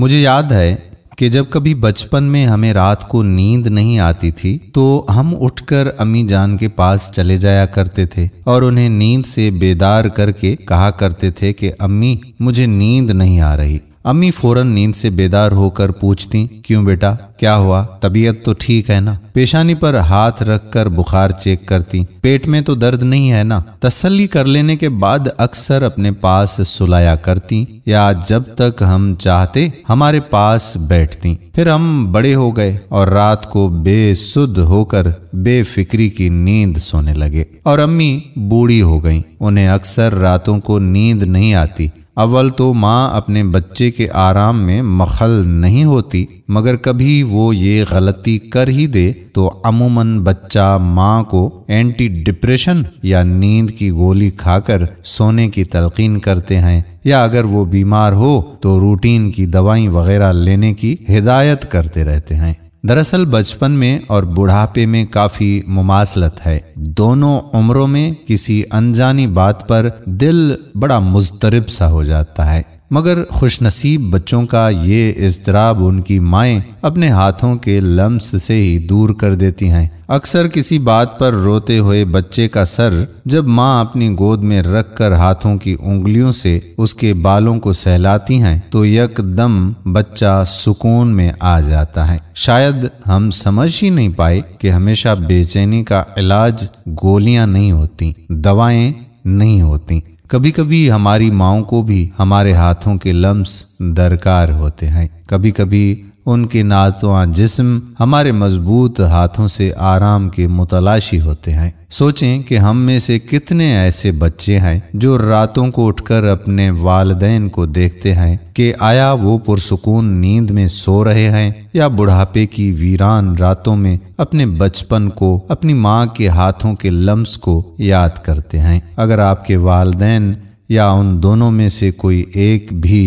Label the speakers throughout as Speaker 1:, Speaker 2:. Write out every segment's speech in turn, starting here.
Speaker 1: मुझे याद है कि जब कभी बचपन में हमें रात को नींद नहीं आती थी तो हम उठकर अम्मी जान के पास चले जाया करते थे और उन्हें नींद से बेदार करके कहा करते थे कि अम्मी मुझे नींद नहीं आ रही अम्मी फौरन नींद से बेदार होकर पूछती क्यों बेटा क्या हुआ तबीयत तो ठीक है ना पेशानी पर हाथ रखकर बुखार चेक करती पेट में तो दर्द नहीं है ना तसल्ली कर लेने के बाद अक्सर अपने पास सुलाया करती या जब तक हम चाहते हमारे पास बैठती फिर हम बड़े हो गए और रात को बेसुध होकर बेफिक्री की नींद सोने लगे और अम्मी बूढ़ी हो गई उन्हें अक्सर रातों को नींद नहीं आती अव्वल तो माँ अपने बच्चे के आराम में मखल नहीं होती मगर कभी वो ये गलती कर ही दे तो अमूमन बच्चा माँ को एंटी डिप्रेशन या नींद की गोली खाकर सोने की तलकीन करते हैं या अगर वो बीमार हो तो रूटीन की दवाई वगैरह लेने की हिदायत करते रहते हैं दरअसल बचपन में और बुढ़ापे में काफ़ी मुमासलत है दोनों उम्रों में किसी अनजानी बात पर दिल बड़ा मुस्तरब सा हो जाता है मगर खुशनसीब बच्चों का ये इजतराब उनकी माएँ अपने हाथों के लम्स से ही दूर कर देती हैं अक्सर किसी बात पर रोते हुए बच्चे का सर जब माँ अपनी गोद में रख कर हाथों की उंगलियों से उसके बालों को सहलाती हैं तो यकदम बच्चा सुकून में आ जाता है शायद हम समझ ही नहीं पाए कि हमेशा बेचैनी का इलाज गोलियां नहीं होती दवाएं नहीं होती कभी कभी हमारी माओ को भी हमारे हाथों के लम्स दरकार होते हैं कभी कभी उनके नातवा जिस्म हमारे मजबूत हाथों से आराम के मुतलाशी होते हैं सोचें कि हम में से कितने ऐसे बच्चे हैं जो रातों को उठकर अपने वालदेन को देखते हैं कि आया वो पुरसकून नींद में सो रहे हैं या बुढ़ापे की वीरान रातों में अपने बचपन को अपनी माँ के हाथों के लम्स को याद करते हैं अगर आपके वालदेन या उन दोनों में से कोई एक भी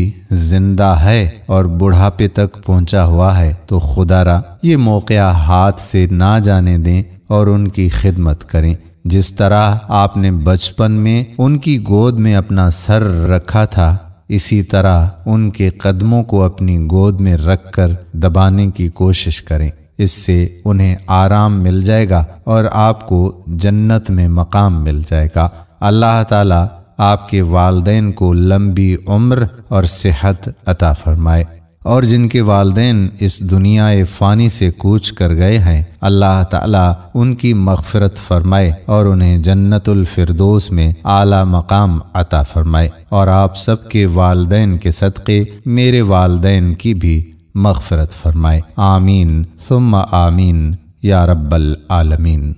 Speaker 1: जिंदा है और बुढ़ापे तक पहुंचा हुआ है तो खुदारा ये मौक़ा हाथ से ना जाने दें और उनकी खिदमत करें जिस तरह आपने बचपन में उनकी गोद में अपना सर रखा था इसी तरह उनके कदमों को अपनी गोद में रखकर दबाने की कोशिश करें इससे उन्हें आराम मिल जाएगा और आपको जन्नत में मकाम मिल जाएगा अल्लाह ताला आपके वालदेन को लंबी उम्र और सेहत अता फरमाए और जिनके वालदेन इस दुनिया फ़ानी से कूच कर गए हैं अल्लाह ताला उनकी मगफरत फरमाए और उन्हें जन्नतुल में आला मकाम अता फरमाए और आप सबके वालदेन के सदक़े मेरे वालदेन की भी मगफरत फरमाए आमीन सुम आमीन या रब्बल आलमीन